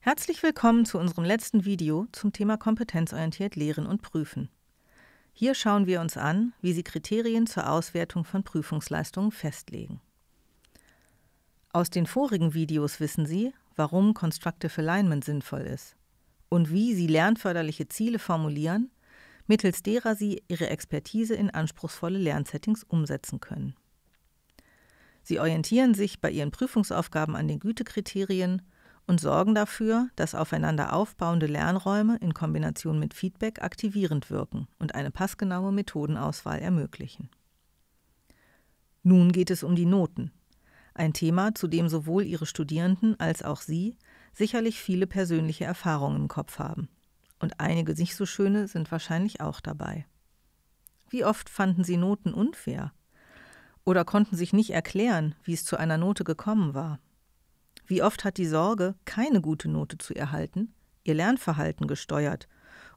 Herzlich willkommen zu unserem letzten Video zum Thema kompetenzorientiert Lehren und Prüfen. Hier schauen wir uns an, wie Sie Kriterien zur Auswertung von Prüfungsleistungen festlegen. Aus den vorigen Videos wissen Sie, warum Constructive Alignment sinnvoll ist und wie sie lernförderliche Ziele formulieren, mittels derer sie ihre Expertise in anspruchsvolle Lernsettings umsetzen können. Sie orientieren sich bei ihren Prüfungsaufgaben an den Gütekriterien und sorgen dafür, dass aufeinander aufbauende Lernräume in Kombination mit Feedback aktivierend wirken und eine passgenaue Methodenauswahl ermöglichen. Nun geht es um die Noten, ein Thema, zu dem sowohl Ihre Studierenden als auch Sie sicherlich viele persönliche Erfahrungen im Kopf haben. Und einige nicht so schöne sind wahrscheinlich auch dabei. Wie oft fanden sie Noten unfair? Oder konnten sich nicht erklären, wie es zu einer Note gekommen war? Wie oft hat die Sorge, keine gute Note zu erhalten, ihr Lernverhalten gesteuert?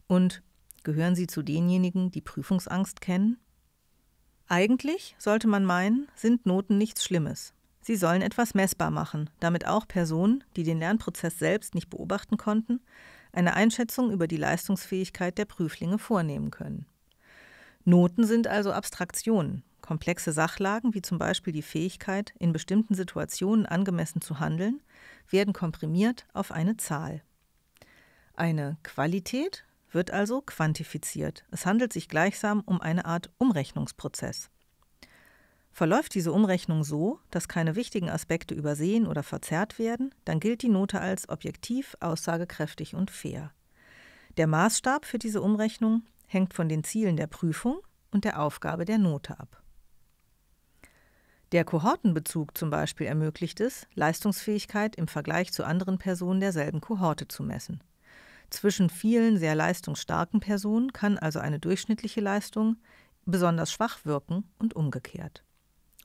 Und gehören sie zu denjenigen, die Prüfungsangst kennen? Eigentlich, sollte man meinen, sind Noten nichts Schlimmes. Sie sollen etwas messbar machen, damit auch Personen, die den Lernprozess selbst nicht beobachten konnten, eine Einschätzung über die Leistungsfähigkeit der Prüflinge vornehmen können. Noten sind also Abstraktionen, komplexe Sachlagen wie zum Beispiel die Fähigkeit, in bestimmten Situationen angemessen zu handeln, werden komprimiert auf eine Zahl. Eine Qualität wird also quantifiziert. Es handelt sich gleichsam um eine Art Umrechnungsprozess. Verläuft diese Umrechnung so, dass keine wichtigen Aspekte übersehen oder verzerrt werden, dann gilt die Note als objektiv, aussagekräftig und fair. Der Maßstab für diese Umrechnung hängt von den Zielen der Prüfung und der Aufgabe der Note ab. Der Kohortenbezug zum Beispiel ermöglicht es, Leistungsfähigkeit im Vergleich zu anderen Personen derselben Kohorte zu messen. Zwischen vielen sehr leistungsstarken Personen kann also eine durchschnittliche Leistung besonders schwach wirken und umgekehrt.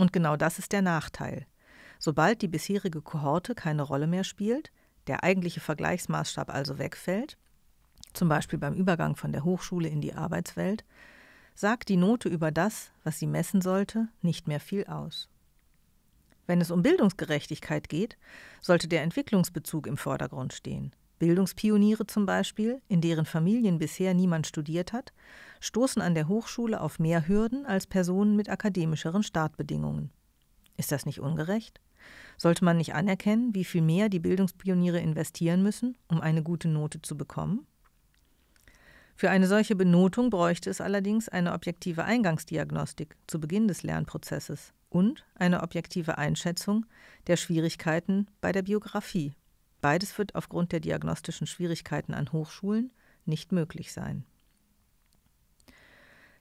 Und genau das ist der Nachteil. Sobald die bisherige Kohorte keine Rolle mehr spielt, der eigentliche Vergleichsmaßstab also wegfällt, zum Beispiel beim Übergang von der Hochschule in die Arbeitswelt, sagt die Note über das, was sie messen sollte, nicht mehr viel aus. Wenn es um Bildungsgerechtigkeit geht, sollte der Entwicklungsbezug im Vordergrund stehen. Bildungspioniere zum Beispiel, in deren Familien bisher niemand studiert hat, stoßen an der Hochschule auf mehr Hürden als Personen mit akademischeren Startbedingungen. Ist das nicht ungerecht? Sollte man nicht anerkennen, wie viel mehr die Bildungspioniere investieren müssen, um eine gute Note zu bekommen? Für eine solche Benotung bräuchte es allerdings eine objektive Eingangsdiagnostik zu Beginn des Lernprozesses und eine objektive Einschätzung der Schwierigkeiten bei der Biografie Beides wird aufgrund der diagnostischen Schwierigkeiten an Hochschulen nicht möglich sein.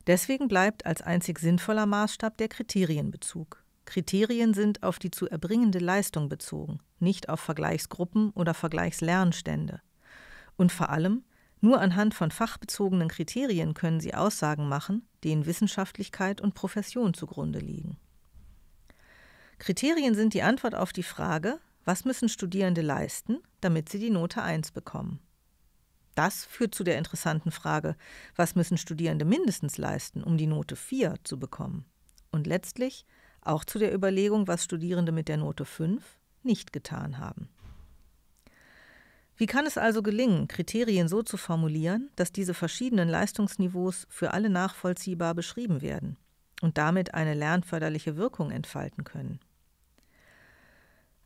Deswegen bleibt als einzig sinnvoller Maßstab der Kriterienbezug. Kriterien sind auf die zu erbringende Leistung bezogen, nicht auf Vergleichsgruppen oder Vergleichslernstände. Und vor allem, nur anhand von fachbezogenen Kriterien können sie Aussagen machen, denen Wissenschaftlichkeit und Profession zugrunde liegen. Kriterien sind die Antwort auf die Frage, was müssen Studierende leisten, damit sie die Note 1 bekommen? Das führt zu der interessanten Frage, was müssen Studierende mindestens leisten, um die Note 4 zu bekommen? Und letztlich auch zu der Überlegung, was Studierende mit der Note 5 nicht getan haben. Wie kann es also gelingen, Kriterien so zu formulieren, dass diese verschiedenen Leistungsniveaus für alle nachvollziehbar beschrieben werden und damit eine lernförderliche Wirkung entfalten können?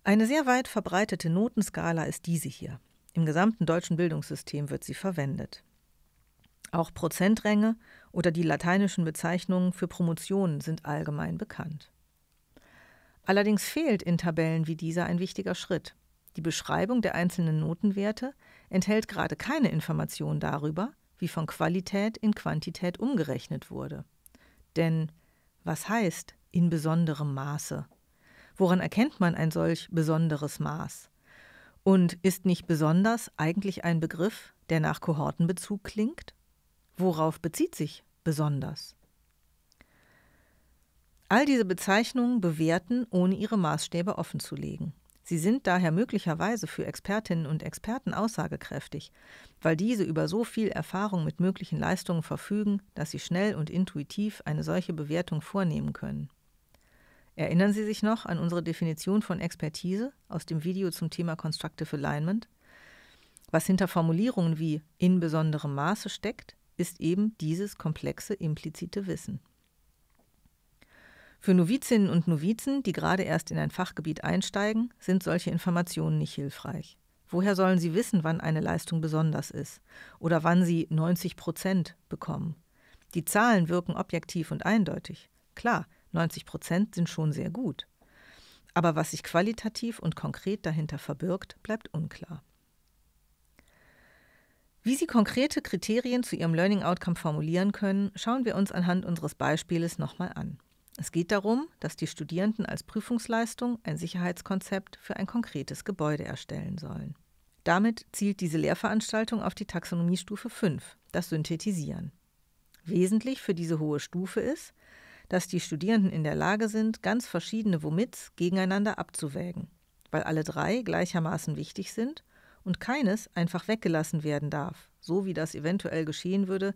Eine sehr weit verbreitete Notenskala ist diese hier. Im gesamten deutschen Bildungssystem wird sie verwendet. Auch Prozentränge oder die lateinischen Bezeichnungen für Promotionen sind allgemein bekannt. Allerdings fehlt in Tabellen wie dieser ein wichtiger Schritt. Die Beschreibung der einzelnen Notenwerte enthält gerade keine Information darüber, wie von Qualität in Quantität umgerechnet wurde. Denn was heißt in besonderem Maße? Woran erkennt man ein solch besonderes Maß? Und ist nicht besonders eigentlich ein Begriff, der nach Kohortenbezug klingt? Worauf bezieht sich besonders? All diese Bezeichnungen bewerten, ohne ihre Maßstäbe offenzulegen. Sie sind daher möglicherweise für Expertinnen und Experten aussagekräftig, weil diese über so viel Erfahrung mit möglichen Leistungen verfügen, dass sie schnell und intuitiv eine solche Bewertung vornehmen können. Erinnern Sie sich noch an unsere Definition von Expertise aus dem Video zum Thema Constructive Alignment? Was hinter Formulierungen wie in besonderem Maße steckt, ist eben dieses komplexe implizite Wissen. Für Novizinnen und Novizen, die gerade erst in ein Fachgebiet einsteigen, sind solche Informationen nicht hilfreich. Woher sollen sie wissen, wann eine Leistung besonders ist oder wann sie 90 Prozent bekommen? Die Zahlen wirken objektiv und eindeutig. Klar, 90 Prozent sind schon sehr gut. Aber was sich qualitativ und konkret dahinter verbirgt, bleibt unklar. Wie Sie konkrete Kriterien zu Ihrem Learning Outcome formulieren können, schauen wir uns anhand unseres Beispieles nochmal an. Es geht darum, dass die Studierenden als Prüfungsleistung ein Sicherheitskonzept für ein konkretes Gebäude erstellen sollen. Damit zielt diese Lehrveranstaltung auf die Taxonomiestufe 5, das Synthetisieren. Wesentlich für diese hohe Stufe ist, dass die Studierenden in der Lage sind, ganz verschiedene Womits gegeneinander abzuwägen, weil alle drei gleichermaßen wichtig sind und keines einfach weggelassen werden darf, so wie das eventuell geschehen würde,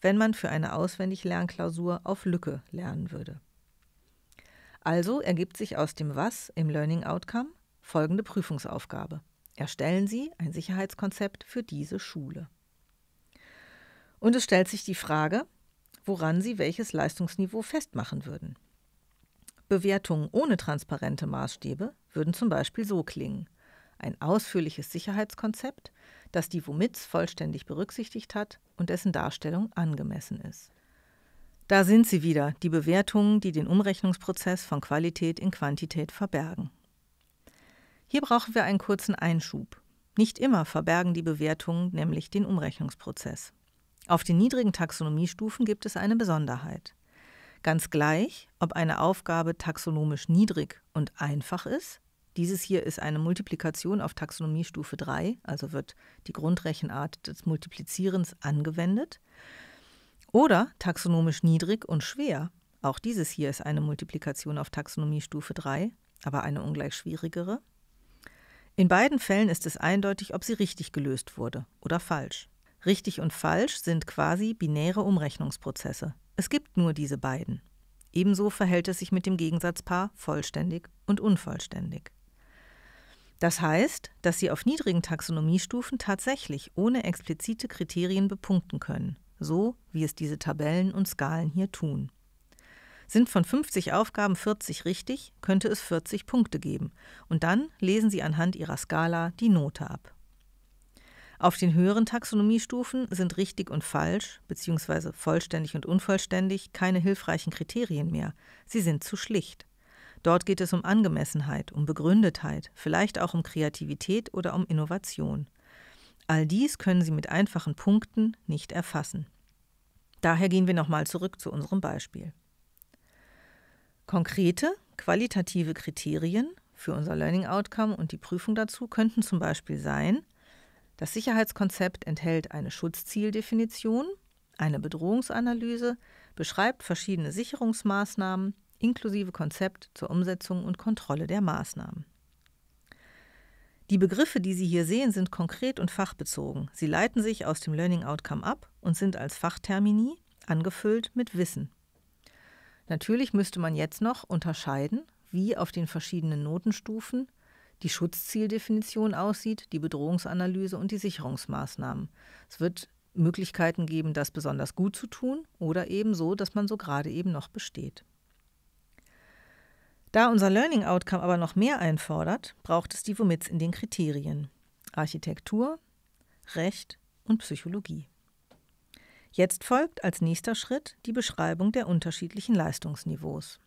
wenn man für eine Auswendiglernklausur auf Lücke lernen würde. Also ergibt sich aus dem Was im Learning Outcome folgende Prüfungsaufgabe. Erstellen Sie ein Sicherheitskonzept für diese Schule. Und es stellt sich die Frage, woran sie welches Leistungsniveau festmachen würden. Bewertungen ohne transparente Maßstäbe würden zum Beispiel so klingen. Ein ausführliches Sicherheitskonzept, das die Womits vollständig berücksichtigt hat und dessen Darstellung angemessen ist. Da sind sie wieder, die Bewertungen, die den Umrechnungsprozess von Qualität in Quantität verbergen. Hier brauchen wir einen kurzen Einschub. Nicht immer verbergen die Bewertungen nämlich den Umrechnungsprozess. Auf den niedrigen Taxonomiestufen gibt es eine Besonderheit. Ganz gleich, ob eine Aufgabe taxonomisch niedrig und einfach ist, dieses hier ist eine Multiplikation auf Taxonomiestufe 3, also wird die Grundrechenart des Multiplizierens angewendet, oder taxonomisch niedrig und schwer. Auch dieses hier ist eine Multiplikation auf Taxonomiestufe 3, aber eine ungleich schwierigere. In beiden Fällen ist es eindeutig, ob sie richtig gelöst wurde oder falsch. Richtig und falsch sind quasi binäre Umrechnungsprozesse. Es gibt nur diese beiden. Ebenso verhält es sich mit dem Gegensatzpaar vollständig und unvollständig. Das heißt, dass Sie auf niedrigen Taxonomiestufen tatsächlich ohne explizite Kriterien bepunkten können, so wie es diese Tabellen und Skalen hier tun. Sind von 50 Aufgaben 40 richtig, könnte es 40 Punkte geben. Und dann lesen Sie anhand Ihrer Skala die Note ab. Auf den höheren Taxonomiestufen sind richtig und falsch bzw. vollständig und unvollständig keine hilfreichen Kriterien mehr. Sie sind zu schlicht. Dort geht es um Angemessenheit, um Begründetheit, vielleicht auch um Kreativität oder um Innovation. All dies können Sie mit einfachen Punkten nicht erfassen. Daher gehen wir nochmal zurück zu unserem Beispiel. Konkrete, qualitative Kriterien für unser Learning Outcome und die Prüfung dazu könnten zum Beispiel sein, das Sicherheitskonzept enthält eine Schutzzieldefinition, eine Bedrohungsanalyse, beschreibt verschiedene Sicherungsmaßnahmen inklusive Konzept zur Umsetzung und Kontrolle der Maßnahmen. Die Begriffe, die Sie hier sehen, sind konkret und fachbezogen. Sie leiten sich aus dem Learning Outcome ab und sind als Fachtermini angefüllt mit Wissen. Natürlich müsste man jetzt noch unterscheiden, wie auf den verschiedenen Notenstufen die Schutzzieldefinition aussieht, die Bedrohungsanalyse und die Sicherungsmaßnahmen. Es wird Möglichkeiten geben, das besonders gut zu tun oder eben so, dass man so gerade eben noch besteht. Da unser Learning Outcome aber noch mehr einfordert, braucht es die Womits in den Kriterien Architektur, Recht und Psychologie. Jetzt folgt als nächster Schritt die Beschreibung der unterschiedlichen Leistungsniveaus.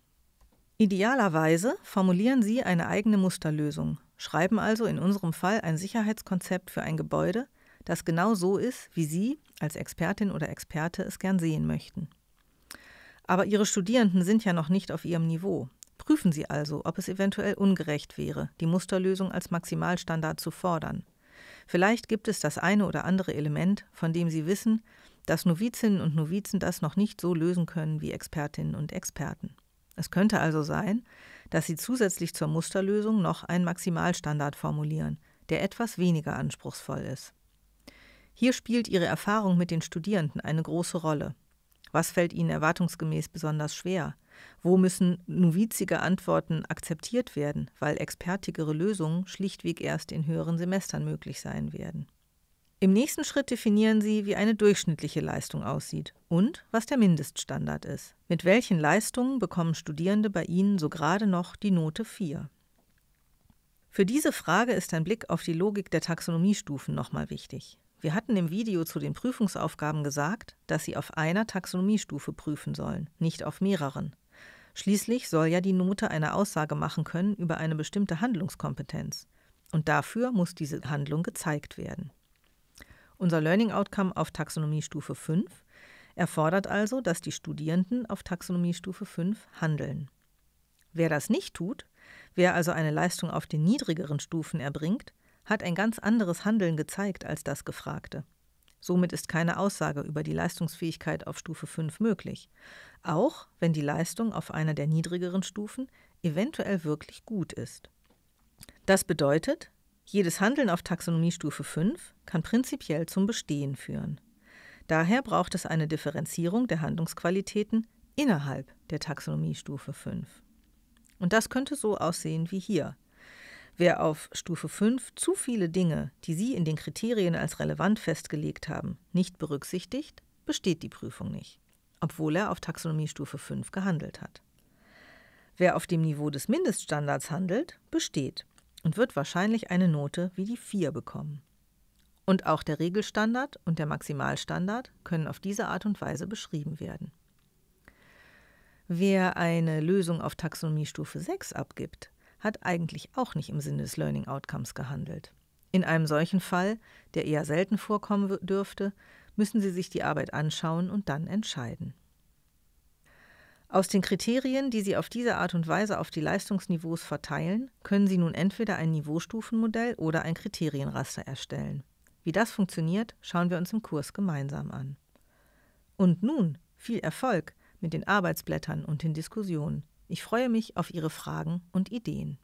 Idealerweise formulieren Sie eine eigene Musterlösung, schreiben also in unserem Fall ein Sicherheitskonzept für ein Gebäude, das genau so ist, wie Sie als Expertin oder Experte es gern sehen möchten. Aber Ihre Studierenden sind ja noch nicht auf Ihrem Niveau. Prüfen Sie also, ob es eventuell ungerecht wäre, die Musterlösung als Maximalstandard zu fordern. Vielleicht gibt es das eine oder andere Element, von dem Sie wissen, dass Novizinnen und Novizen das noch nicht so lösen können wie Expertinnen und Experten. Es könnte also sein, dass sie zusätzlich zur Musterlösung noch einen Maximalstandard formulieren, der etwas weniger anspruchsvoll ist. Hier spielt ihre Erfahrung mit den Studierenden eine große Rolle. Was fällt ihnen erwartungsgemäß besonders schwer? Wo müssen novizige Antworten akzeptiert werden, weil expertigere Lösungen schlichtweg erst in höheren Semestern möglich sein werden? Im nächsten Schritt definieren Sie, wie eine durchschnittliche Leistung aussieht und was der Mindeststandard ist. Mit welchen Leistungen bekommen Studierende bei Ihnen so gerade noch die Note 4? Für diese Frage ist ein Blick auf die Logik der Taxonomiestufen nochmal wichtig. Wir hatten im Video zu den Prüfungsaufgaben gesagt, dass sie auf einer Taxonomiestufe prüfen sollen, nicht auf mehreren. Schließlich soll ja die Note eine Aussage machen können über eine bestimmte Handlungskompetenz. Und dafür muss diese Handlung gezeigt werden. Unser Learning Outcome auf Taxonomiestufe 5 erfordert also, dass die Studierenden auf Taxonomiestufe 5 handeln. Wer das nicht tut, wer also eine Leistung auf den niedrigeren Stufen erbringt, hat ein ganz anderes Handeln gezeigt als das Gefragte. Somit ist keine Aussage über die Leistungsfähigkeit auf Stufe 5 möglich, auch wenn die Leistung auf einer der niedrigeren Stufen eventuell wirklich gut ist. Das bedeutet, jedes Handeln auf Taxonomiestufe 5 kann prinzipiell zum Bestehen führen. Daher braucht es eine Differenzierung der Handlungsqualitäten innerhalb der Taxonomiestufe 5. Und das könnte so aussehen wie hier. Wer auf Stufe 5 zu viele Dinge, die Sie in den Kriterien als relevant festgelegt haben, nicht berücksichtigt, besteht die Prüfung nicht, obwohl er auf Taxonomiestufe 5 gehandelt hat. Wer auf dem Niveau des Mindeststandards handelt, besteht, und wird wahrscheinlich eine Note wie die 4 bekommen. Und auch der Regelstandard und der Maximalstandard können auf diese Art und Weise beschrieben werden. Wer eine Lösung auf Taxonomiestufe 6 abgibt, hat eigentlich auch nicht im Sinne des Learning Outcomes gehandelt. In einem solchen Fall, der eher selten vorkommen dürfte, müssen Sie sich die Arbeit anschauen und dann entscheiden. Aus den Kriterien, die Sie auf diese Art und Weise auf die Leistungsniveaus verteilen, können Sie nun entweder ein Niveaustufenmodell oder ein Kriterienraster erstellen. Wie das funktioniert, schauen wir uns im Kurs gemeinsam an. Und nun viel Erfolg mit den Arbeitsblättern und den Diskussionen. Ich freue mich auf Ihre Fragen und Ideen.